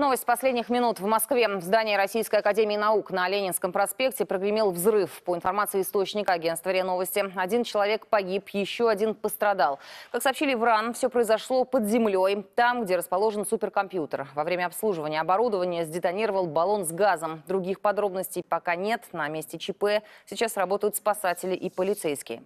Новость последних минут. В Москве в здании Российской Академии Наук на Ленинском проспекте прогремел взрыв. По информации источника агентства РИА Новости, один человек погиб, еще один пострадал. Как сообщили в РАН, все произошло под землей, там, где расположен суперкомпьютер. Во время обслуживания оборудования сдетонировал баллон с газом. Других подробностей пока нет. На месте ЧП сейчас работают спасатели и полицейские.